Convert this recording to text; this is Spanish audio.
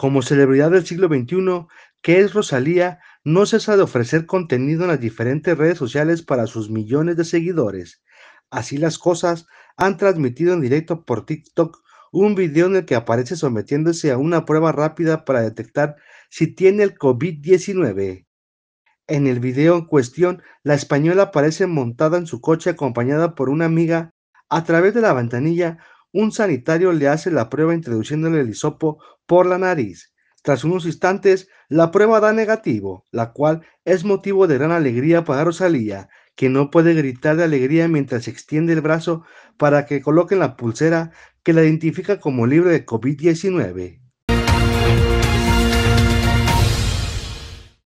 Como celebridad del siglo XXI, que es Rosalía, no cesa de ofrecer contenido en las diferentes redes sociales para sus millones de seguidores. Así las cosas, han transmitido en directo por TikTok un video en el que aparece sometiéndose a una prueba rápida para detectar si tiene el COVID-19. En el video en cuestión, la española aparece montada en su coche acompañada por una amiga. A través de la ventanilla, un sanitario le hace la prueba introduciéndole el hisopo por la nariz. Tras unos instantes, la prueba da negativo, la cual es motivo de gran alegría para Rosalía, que no puede gritar de alegría mientras extiende el brazo para que coloquen la pulsera que la identifica como libre de COVID-19.